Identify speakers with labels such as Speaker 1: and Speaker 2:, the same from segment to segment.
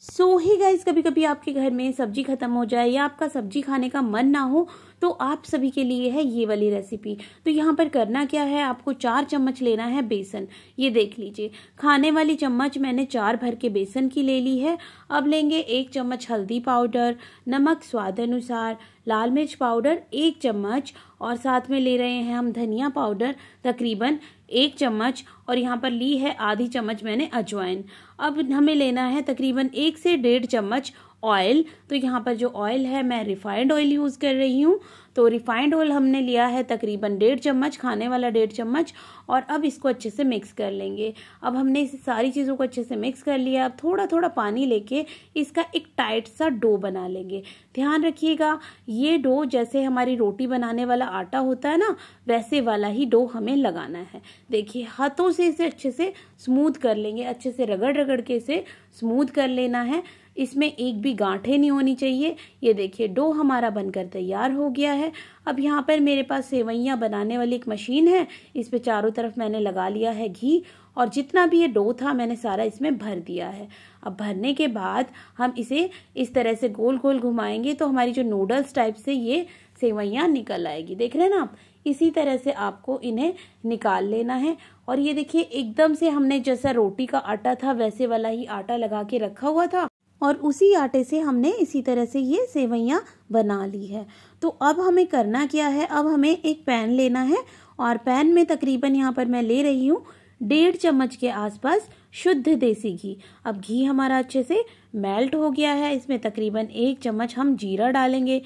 Speaker 1: सो ही guys कभी कभी आपके घर में सब्जी खत्म हो जाए या आपका सब्जी खाने का मन ना हो तो आप सभी के लिए है ये वाली रेसिपी तो यहाँ पर करना क्या है आपको चार चम्मच लेना है बेसन ये देख लीजिए खाने वाली चम्मच मैंने चार भर के बेसन की ले ली है अब लेंगे एक चम्मच हल्दी पाउडर नमक स्वाद अनुसार लाल मिर्च पाउडर एक चम्मच और साथ में ले रहे हैं हम धनिया पाउडर तकरीबन एक चम्मच और यहाँ पर ली है आधी चम्मच मैंने अजवाइन अब हमें लेना है तकरीबन एक से डेढ़ चम्मच ऑयल तो यहाँ पर जो ऑयल है मैं रिफाइंड ऑयल यूज़ कर रही हूँ तो रिफाइंड ऑयल हमने लिया है तकरीबन डेढ़ चम्मच खाने वाला डेढ़ चम्मच और अब इसको अच्छे से मिक्स कर लेंगे अब हमने इस सारी चीज़ों को अच्छे से मिक्स कर लिया अब थोड़ा थोड़ा पानी लेके इसका एक टाइट सा डो बना लेंगे ध्यान रखिएगा ये डो जैसे हमारी रोटी बनाने वाला आटा होता है ना वैसे वाला ही डो हमें लगाना है देखिए हाथों से इसे अच्छे से स्मूथ कर लेंगे अच्छे से रगड़ रगड़ के इसे स्मूथ कर लेना है इसमें एक भी गांठे नहीं होनी चाहिए ये देखिए डो हमारा बनकर तैयार हो गया है अब यहाँ पर मेरे पास सेवैयाँ बनाने वाली एक मशीन है इस पर चारों तरफ मैंने लगा लिया है घी और जितना भी ये डो था मैंने सारा इसमें भर दिया है अब भरने के बाद हम इसे इस तरह से गोल गोल घुमाएंगे तो हमारी जो नूडल्स टाइप से ये सेवैयाँ निकल आएगी देख रहे हैं ना आप इसी तरह से आपको इन्हें निकाल लेना है और ये देखिए एकदम से हमने जैसा रोटी का आटा था वैसे वाला ही आटा लगा के रखा हुआ था और उसी आटे से हमने इसी तरह से ये सेवैयाँ बना ली है तो अब हमें करना क्या है अब हमें एक पैन लेना है और पैन में तकरीबन यहाँ पर मैं ले रही हूँ डेढ़ चम्मच के आसपास शुद्ध देसी घी अब घी हमारा अच्छे से मेल्ट हो गया है इसमें तकरीबन एक चम्मच हम जीरा डालेंगे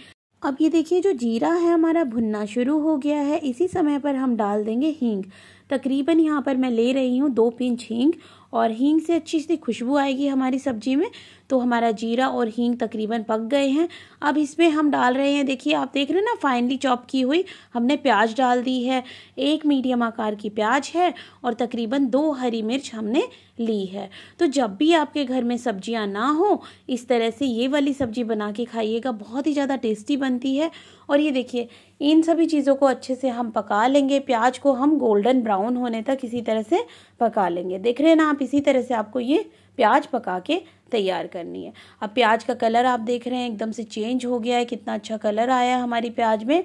Speaker 1: अब ये देखिए जो जीरा है हमारा भुनना शुरू हो गया है इसी समय पर हम डाल देंगे हींग तकरीबन यहाँ पर मैं ले रही हूँ दो पिंच हींग और हींग से अच्छी सी खुशबू आएगी हमारी सब्जी में तो हमारा जीरा और हींग तकरीबन पक गए हैं अब इसमें हम डाल रहे हैं देखिए आप देख रहे हैं ना फाइनली चॉप की हुई हमने प्याज डाल दी है एक मीडियम आकार की प्याज है और तकरीबन दो हरी मिर्च हमने ली है तो जब भी आपके घर में सब्जियां ना हो इस तरह से ये वाली सब्जी बना के खाइएगा बहुत ही ज़्यादा टेस्टी बनती है और ये देखिए इन सभी चीज़ों को अच्छे से हम पका लेंगे प्याज को हम गोल्डन ब्राउन होने तक इसी तरह से पका लेंगे देख रहे हैं ना आप इसी तरह से आपको ये प्याज पका के तैयार करनी है अब प्याज का कलर आप देख रहे हैं एकदम से चेंज हो गया है कितना अच्छा कलर आया है हमारी प्याज में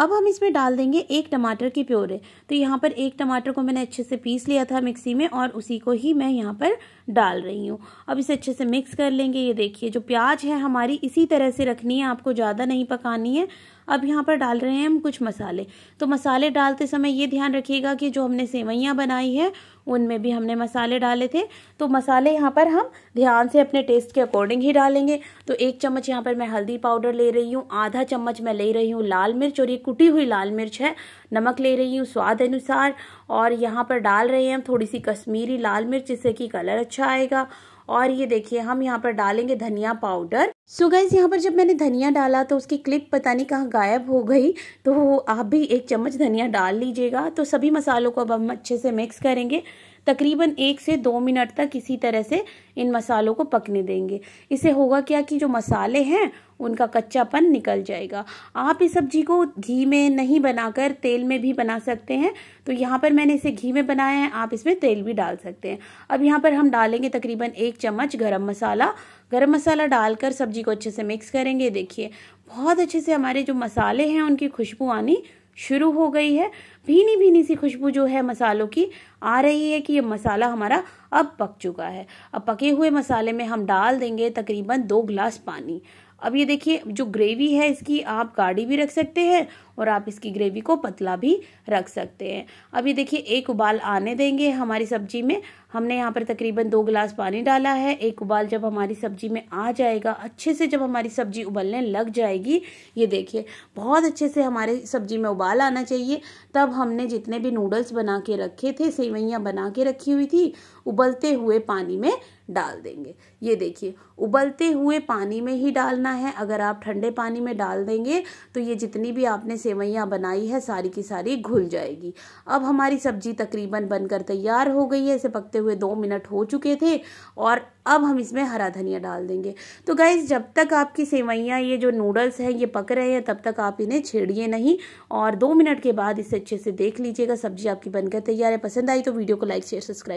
Speaker 1: अब हम इसमें डाल देंगे एक टमाटर की प्योरे तो यहाँ पर एक टमाटर को मैंने अच्छे से पीस लिया था मिक्सी में और उसी को ही मैं यहाँ पर डाल रही हूँ अब इसे अच्छे से मिक्स कर लेंगे ये देखिए जो प्याज है हमारी इसी तरह से रखनी है आपको ज़्यादा नहीं पकानी है अब यहाँ पर डाल रहे हैं हम कुछ मसाले तो मसाले डालते समय ये ध्यान रखिएगा कि जो हमने सेवैयाँ बनाई है उनमें भी हमने मसाले डाले थे तो मसाले यहाँ पर हम ध्यान से अपने टेस्ट के अकॉर्डिंग ही डालेंगे तो एक चम्मच यहाँ पर मैं हल्दी पाउडर ले रही हूँ आधा चम्मच मैं ले रही हूँ लाल मिर्च और ये कुटी हुई लाल मिर्च है नमक ले रही हूँ स्वाद अनुसार और यहाँ पर डाल रहे हैं हम थोड़ी सी कश्मीरी लाल मिर्च जिससे कि कलर अच्छा आएगा और ये देखिए हम यहाँ पर डालेंगे धनिया पाउडर सो गाइज यहाँ पर जब मैंने धनिया डाला तो उसकी क्लिप पता नहीं कहाँ गायब हो गई तो आप भी एक चम्मच धनिया डाल लीजिएगा तो सभी मसालों को अब हम अच्छे से मिक्स करेंगे तकरीबन एक से दो मिनट तक इसी तरह से इन मसालों को पकने देंगे इससे होगा क्या कि जो मसाले हैं उनका कच्चापन निकल जाएगा आप इस सब्जी को घी में नहीं बनाकर तेल में भी बना सकते हैं तो यहाँ पर मैंने इसे घी में बनाया है आप इसमें तेल भी डाल सकते हैं अब यहाँ पर हम डालेंगे तकरीबन एक चम्मच गरम मसाला गरम मसाला डालकर सब्जी को अच्छे से मिक्स करेंगे देखिए बहुत अच्छे से हमारे जो मसाले हैं उनकी खुशबू आनी शुरू हो गई है भीनी भीनी सी खुशबू जो है मसालों की आ रही है कि ये मसाला हमारा अब पक चुका है अब पके हुए मसाले में हम डाल देंगे तकरीबन दो गिलास पानी अब ये देखिए जो ग्रेवी है इसकी आप गाढ़ी भी रख सकते हैं और आप इसकी ग्रेवी को पतला भी रख सकते हैं अब ये देखिए एक उबाल आने देंगे हमारी सब्जी में हमने यहाँ पर तकरीबन दो गिलास पानी डाला है एक उबाल जब हमारी सब्जी में आ जाएगा अच्छे से जब हमारी सब्जी उबलने लग जाएगी ये देखिए बहुत अच्छे से हमारी सब्जी में उबाल आना चाहिए तब हमने जितने भी नूडल्स बना के रखे थे सेवैयाँ बना के रखी हुई थी उबलते हुए पानी में डाल देंगे ये देखिए उबलते हुए पानी में ही डालना है अगर आप ठंडे पानी में डाल देंगे तो ये जितनी भी आपने सेवैयाँ बनाई है सारी की सारी घुल जाएगी अब हमारी सब्जी तकरीबन बनकर तैयार हो गई है इसे पकते हुए दो मिनट हो चुके थे और अब हम इसमें हरा धनिया डाल देंगे तो गाइज जब तक आपकी सेवैयाँ ये जो नूडल्स हैं ये पक रहे हैं तब तक आप इन्हें छेड़िए नहीं और दो मिनट के बाद इसे अच्छे से देख लीजिएगा सब्जी आपकी बनकर तैयार है पसंद आई तो वीडियो को लाइक शेयर सब्सक्राइब